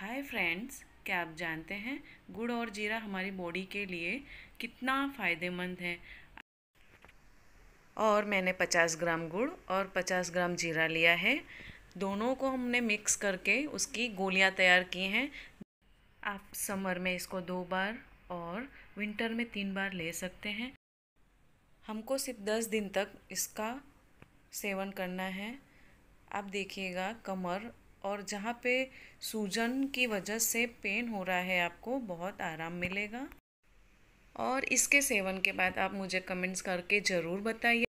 hi friends क्या आप जानते हैं गुड़ और जीरा हमारी बॉडी के लिए कितना फ़ायदेमंद है और मैंने 50 ग्राम गुड़ और 50 ग्राम जीरा लिया है दोनों को हमने मिक्स करके उसकी गोलियां तैयार की हैं आप समर में इसको दो बार और विंटर में तीन बार ले सकते हैं हमको सिर्फ दस दिन तक इसका सेवन करना है आप देखिएगा कमर और जहाँ पे सूजन की वजह से पेन हो रहा है आपको बहुत आराम मिलेगा और इसके सेवन के बाद आप मुझे कमेंट्स करके ज़रूर बताइए